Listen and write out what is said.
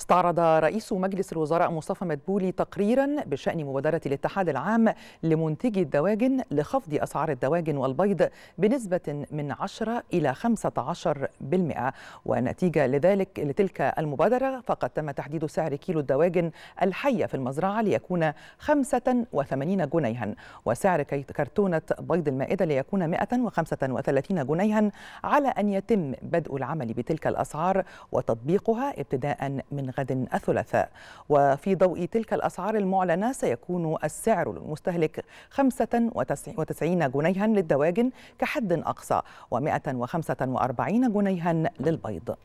استعرض رئيس مجلس الوزراء مصطفى مدبولي تقريرا بشأن مبادرة الاتحاد العام لمنتجي الدواجن لخفض أسعار الدواجن والبيض بنسبة من 10 إلى 15% ونتيجة لذلك لتلك المبادرة فقد تم تحديد سعر كيلو الدواجن الحية في المزرعة ليكون 85 جنيها وسعر كرتونة بيض المائدة ليكون 135 جنيها على أن يتم بدء العمل بتلك الأسعار وتطبيقها ابتداء من غد الثلاثاء وفي ضوء تلك الأسعار المعلنة سيكون السعر للمستهلك 95 جنيها للدواجن كحد أقصى و145 جنيها للبيض